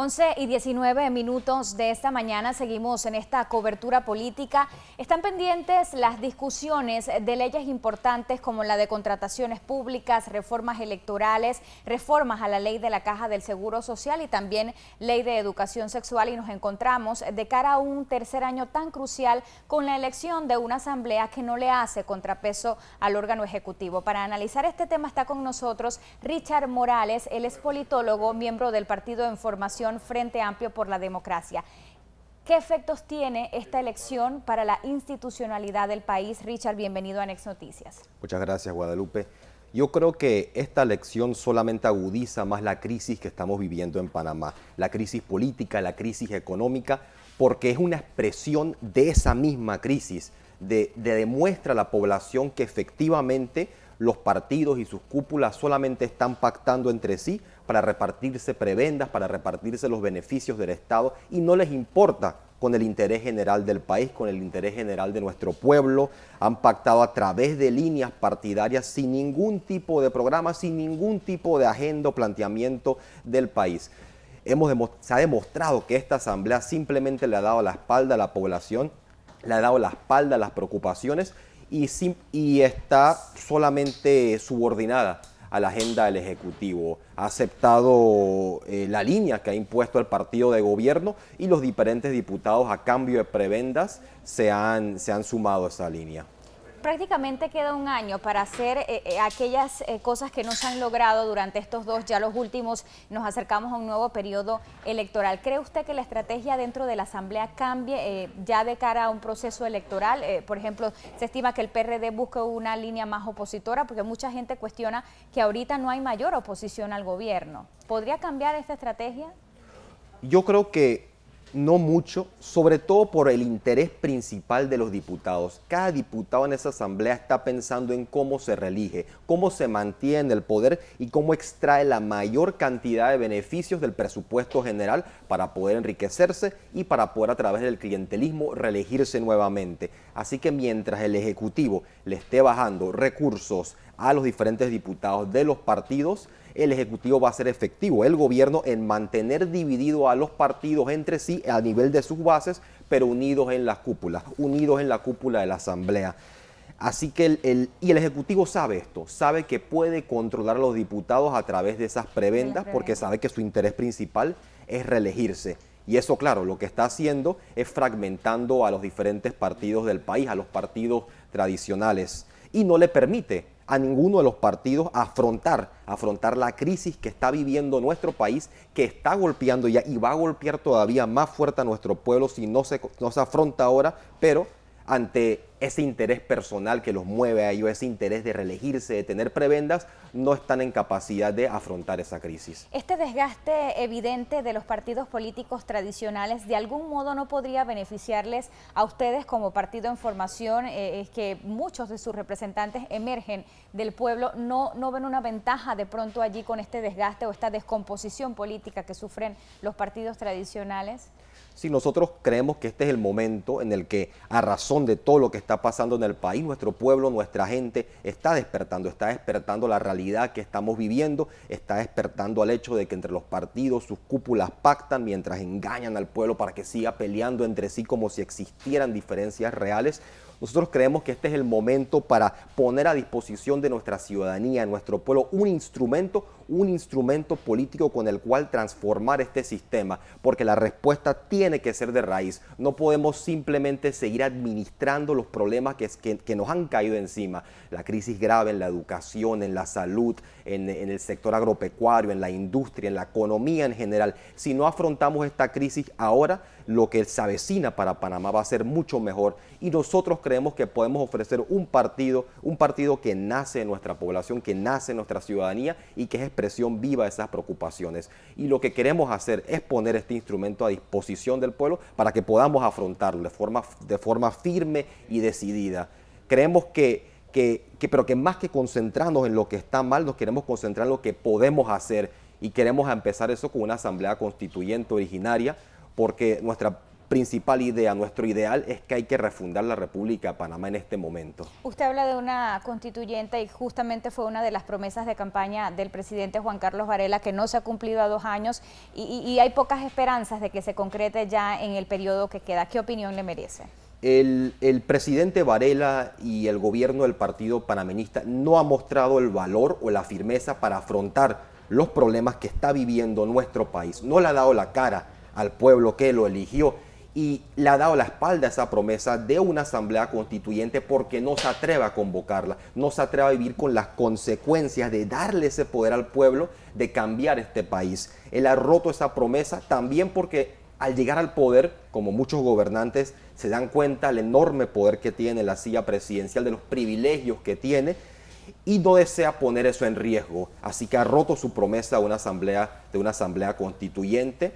11 y 19 minutos de esta mañana seguimos en esta cobertura política. Están pendientes las discusiones de leyes importantes como la de contrataciones públicas, reformas electorales, reformas a la ley de la Caja del Seguro Social y también ley de educación sexual y nos encontramos de cara a un tercer año tan crucial con la elección de una asamblea que no le hace contrapeso al órgano ejecutivo. Para analizar este tema está con nosotros Richard Morales, el es politólogo, miembro del Partido en Formación Frente Amplio por la Democracia. ¿Qué efectos tiene esta elección para la institucionalidad del país? Richard, bienvenido a Next Noticias. Muchas gracias, Guadalupe. Yo creo que esta elección solamente agudiza más la crisis que estamos viviendo en Panamá, la crisis política, la crisis económica, porque es una expresión de esa misma crisis, de demuestra a la población que efectivamente los partidos y sus cúpulas solamente están pactando entre sí para repartirse prebendas, para repartirse los beneficios del Estado y no les importa con el interés general del país, con el interés general de nuestro pueblo. Han pactado a través de líneas partidarias sin ningún tipo de programa, sin ningún tipo de agenda o planteamiento del país. Hemos se ha demostrado que esta asamblea simplemente le ha dado la espalda a la población, le ha dado la espalda a las preocupaciones y, está solamente subordinada a la agenda del Ejecutivo. Ha aceptado eh, la línea que ha impuesto el partido de gobierno y los diferentes diputados a cambio de prebendas se han, se han sumado a esa línea prácticamente queda un año para hacer eh, eh, aquellas eh, cosas que no se han logrado durante estos dos, ya los últimos, nos acercamos a un nuevo periodo electoral. ¿Cree usted que la estrategia dentro de la Asamblea cambie ya de cara a un proceso electoral? por ejemplo, se estima que el PRD busque una línea más opositora porque mucha gente cuestiona que ahorita no hay mayor oposición al gobierno. ¿Podría cambiar esta estrategia? Yo creo que no mucho, sobre todo por el interés principal de los diputados. Cada diputado en esa asamblea está pensando en cómo se relige, cómo se mantiene el poder y cómo extrae la mayor cantidad de beneficios del presupuesto general para poder enriquecerse y para poder a través del clientelismo reelegirse nuevamente. Así que mientras el Ejecutivo le esté bajando recursos, a los diferentes diputados de los partidos, el Ejecutivo va a ser efectivo, el gobierno, en mantener dividido a los partidos entre sí a nivel de sus bases, pero unidos en las cúpulas, unidos en la cúpula de la Asamblea. Así que el, y el Ejecutivo sabe esto, sabe que puede controlar a los diputados a través de esas prebendas porque sabe que su interés principal es reelegirse. Y eso, claro, lo que está haciendo es fragmentando a los diferentes partidos del país, a los partidos tradicionales, y no le permite a ninguno de los partidos afrontar, afrontar la crisis que está viviendo nuestro país, que está golpeando ya y va a golpear todavía más fuerte a nuestro pueblo si no se, no se afronta ahora, pero ante ese interés personal que los mueve a ellos, ese interés de reelegirse, de tener prebendas, no están en capacidad de afrontar esa crisis. Este desgaste evidente de los partidos políticos tradicionales, ¿de algún modo no podría beneficiarles a ustedes como partido en formación? Eh, es que muchos de sus representantes emergen del pueblo, ¿no, ¿no ven una ventaja de pronto allí con este desgaste o esta descomposición política que sufren los partidos tradicionales? si nosotros creemos que este es el momento en el que, a razón de todo lo que está pasando en el país, nuestro pueblo, nuestra gente está despertando, está despertando la realidad que estamos viviendo, está despertando al hecho de que entre los partidos sus cúpulas pactan mientras engañan al pueblo para que siga peleando entre sí como si existieran diferencias reales. Nosotros creemos que este es el momento para poner a disposición de nuestra ciudadanía, de nuestro pueblo, un instrumento un instrumento político con el cual transformar este sistema, porque la respuesta tiene que ser de raíz. No podemos simplemente seguir administrando los problemas que, nos han caído encima. La crisis grave en la educación, en la salud, en, en el sector agropecuario, en la industria, en la economía en general. Si no afrontamos esta crisis ahora, lo que se avecina para Panamá va a ser mucho mejor y nosotros creemos que podemos ofrecer un partido, un partido que nace en nuestra población, que nace en nuestra ciudadanía y que es presión viva de esas preocupaciones. Y lo que queremos hacer es poner este instrumento a disposición del pueblo para que podamos afrontarlo de forma, de forma firme y decidida. Creemos que, que, que, pero que más que concentrarnos en lo que está mal, nos queremos concentrar en lo que podemos hacer y queremos empezar eso con una asamblea constituyente originaria porque nuestra principal idea, nuestro ideal es que hay que refundar la República de Panamá en este momento. Usted habla de una constituyente y justamente fue una de las promesas de campaña del presidente Juan Carlos Varela que no se ha cumplido a dos años y, hay pocas esperanzas de que se concrete ya en el periodo que queda. ¿Qué opinión le merece? El, presidente Varela y el gobierno del Partido panamenista no ha mostrado el valor o la firmeza para afrontar los problemas que está viviendo nuestro país. No le ha dado la cara al pueblo que lo eligió y le ha dado la espalda a esa promesa de una asamblea constituyente porque no se atreve a convocarla, no se atreve a vivir con las consecuencias de darle ese poder al pueblo de cambiar este país. Él ha roto esa promesa también porque al llegar al poder, como muchos gobernantes, se dan cuenta del enorme poder que tiene la silla presidencial, de los privilegios que tiene y no desea poner eso en riesgo. Así que ha roto su promesa de una asamblea, de una asamblea constituyente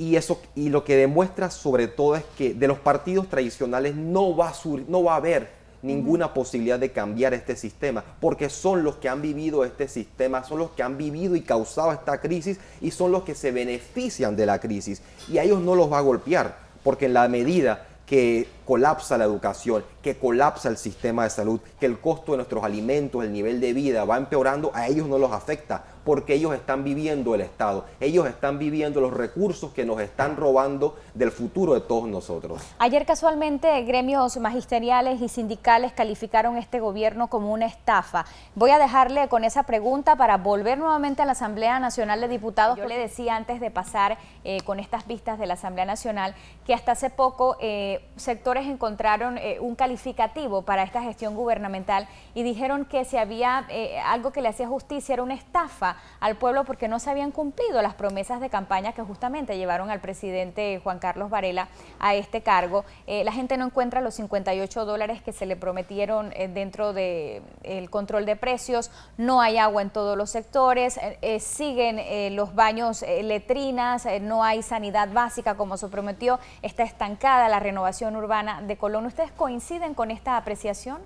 y, eso, y lo que demuestra sobre todo es que de los partidos tradicionales no va a, no va a haber ninguna posibilidad de cambiar este sistema, porque son los que han vivido este sistema, son los que han vivido y causado esta crisis y son los que se benefician de la crisis. Y a ellos no los va a golpear, porque en la medida que colapsa la educación, que colapsa el sistema de salud, que el costo de nuestros alimentos, el nivel de vida va empeorando, a ellos no los afecta, porque ellos están viviendo el Estado, ellos están viviendo los recursos que nos están robando del futuro de todos nosotros. Ayer casualmente gremios magisteriales y sindicales calificaron este gobierno como una estafa. Voy a dejarle con esa pregunta para volver nuevamente a la Asamblea Nacional de Diputados. Yo le decía antes de pasar eh, con estas vistas de la Asamblea Nacional que hasta hace poco eh, sectores encontraron eh, un calificativo para esta gestión gubernamental y dijeron que si había algo que le hacía justicia era una estafa al pueblo porque no se habían cumplido las promesas de campaña que justamente llevaron al presidente Juan Carlos Varela a este cargo. Eh, la gente no encuentra los 58 dólares que se le prometieron eh, dentro del control de precios, no hay agua en todos los sectores, eh, siguen los baños letrinas, no hay sanidad básica como se prometió, está estancada la renovación urbana de Colón. ¿Ustedes coinciden con esta apreciación?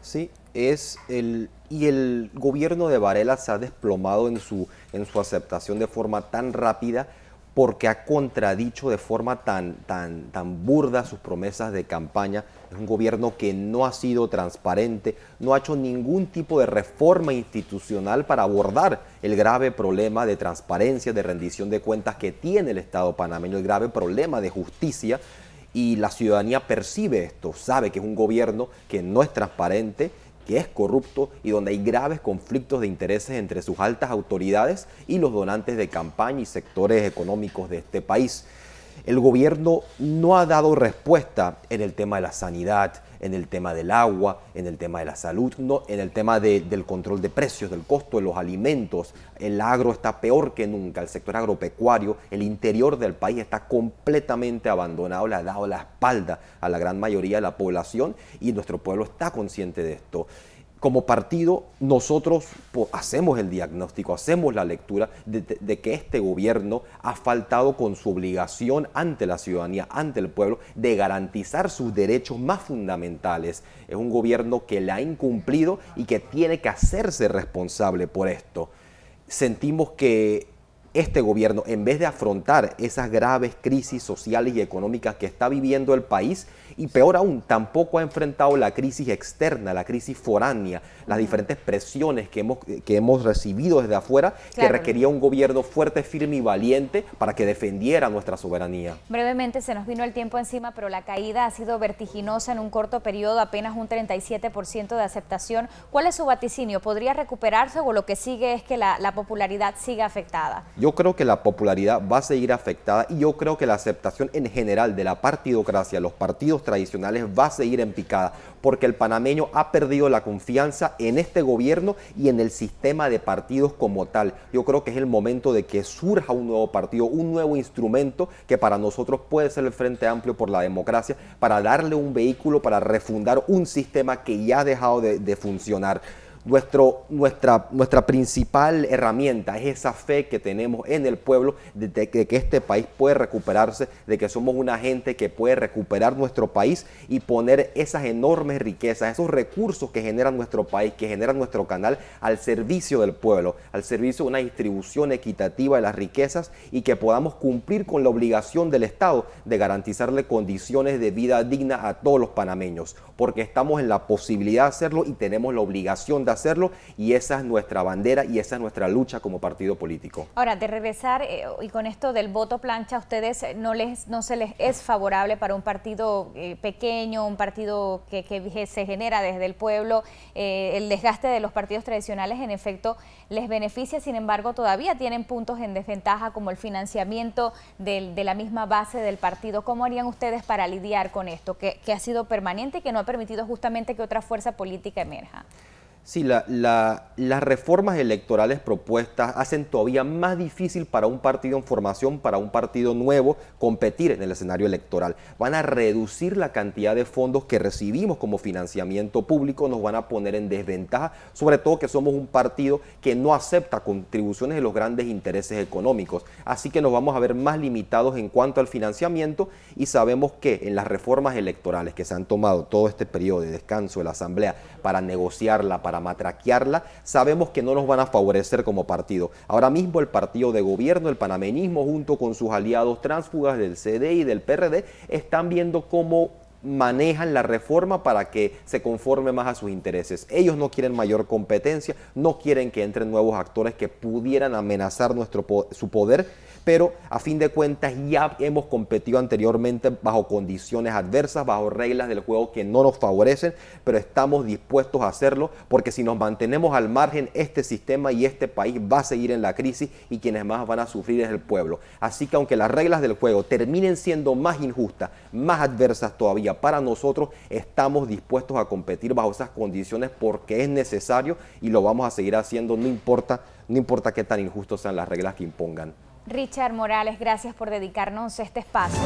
Sí, es el, y el gobierno de Varela se ha desplomado en su, en su aceptación de forma tan rápida porque ha contradicho de forma tan, tan, tan burda sus promesas de campaña. Es un gobierno que no ha sido transparente, no ha hecho ningún tipo de reforma institucional para abordar el grave problema de transparencia, de rendición de cuentas que tiene el Estado panameño, el grave problema de justicia. Y la ciudadanía percibe esto, sabe que es un gobierno que no es transparente, que es corrupto y donde hay graves conflictos de intereses entre sus altas autoridades y los donantes de campaña y sectores económicos de este país. El gobierno no ha dado respuesta en el tema de la sanidad, en el tema del agua, en el tema de la salud, no, en el tema del control de precios, del costo de los alimentos. El agro está peor que nunca, el sector agropecuario, el interior del país está completamente abandonado, le ha dado la espalda a la gran mayoría de la población y nuestro pueblo está consciente de esto como partido nosotros hacemos el diagnóstico, hacemos la lectura de, que este gobierno ha faltado con su obligación ante la ciudadanía, ante el pueblo, de garantizar sus derechos más fundamentales. Es un gobierno que la ha incumplido y que tiene que hacerse responsable por esto. Sentimos que este gobierno, en vez de afrontar esas graves crisis sociales y económicas que está viviendo el país, y peor aún, tampoco ha enfrentado la crisis externa, la crisis foránea, las diferentes presiones eh, que hemos, recibido desde afuera, que requería un gobierno fuerte, firme y valiente para que defendiera nuestra soberanía. Brevemente, se nos vino el tiempo encima, pero la caída ha sido vertiginosa en un corto periodo, apenas un 37% de aceptación. ¿Cuál es su vaticinio? ¿Podría recuperarse o lo que sigue es que la, popularidad siga afectada? yo creo que la popularidad va a seguir afectada y yo creo que la aceptación en general de la partidocracia, los partidos tradicionales, va a seguir en picada, porque el panameño ha perdido la confianza en este gobierno y en el sistema de partidos como tal. Yo creo que es el momento de que surja un nuevo partido, un nuevo instrumento que para nosotros puede ser el Frente Amplio por la Democracia, para darle un vehículo, para refundar un sistema que ya ha dejado de, de funcionar. Nuestro, nuestra, nuestra principal herramienta es esa fe que tenemos en el pueblo de, que este país puede recuperarse, de que somos una gente que puede recuperar nuestro país y poner esas enormes riquezas, esos recursos que genera nuestro país, que generan nuestro canal al servicio del pueblo, al servicio de una distribución equitativa de las riquezas y que podamos cumplir con la obligación del Estado de garantizarle condiciones de vida digna a todos los panameños, porque estamos en la posibilidad de hacerlo y tenemos la obligación de hacerlo y esa es nuestra bandera y esa es nuestra lucha como partido político. Ahora, de regresar eh, y con esto del voto plancha, ustedes no, les, no se les es favorable para un partido eh, pequeño, un partido que, que, se genera desde el pueblo? Eh, el desgaste de los partidos tradicionales en efecto les beneficia, sin embargo todavía tienen puntos en desventaja como el financiamiento de la misma base del partido. ¿Cómo harían ustedes para lidiar con esto que, que ha sido permanente y que no ha permitido justamente que otra fuerza política emerja? Sí, las reformas electorales propuestas hacen todavía más difícil para un partido en formación, para un partido nuevo, competir en el escenario electoral. Van a reducir la cantidad de fondos que recibimos como financiamiento público, nos van a poner en desventaja, sobre todo que somos un partido que no acepta contribuciones de los grandes intereses económicos. Así que nos vamos a ver más limitados en cuanto al financiamiento y sabemos que en las reformas electorales que se han tomado todo este periodo de descanso de la Asamblea para negociarla, para para matraquearla, sabemos que no nos van a favorecer como partido. Ahora mismo el partido de gobierno, el panamenismo, junto con sus aliados transfugas del CD y del PRD, están viendo cómo manejan la reforma para que se conforme más a sus intereses. Ellos no quieren mayor competencia, no quieren que entren nuevos actores que pudieran amenazar nuestro, su poder pero a fin de cuentas ya hemos competido anteriormente bajo condiciones adversas, bajo reglas del juego que no nos favorecen, pero estamos dispuestos a hacerlo porque si nos mantenemos al margen, este sistema y este país va a seguir en la crisis y quienes más van a sufrir es el pueblo. Así que aunque las reglas del juego terminen siendo más injustas, más adversas todavía para nosotros, estamos dispuestos a competir bajo esas condiciones porque es necesario y lo vamos a seguir haciendo, no importa, no importa qué tan injustos sean las reglas que impongan. Richard Morales, gracias por dedicarnos este espacio.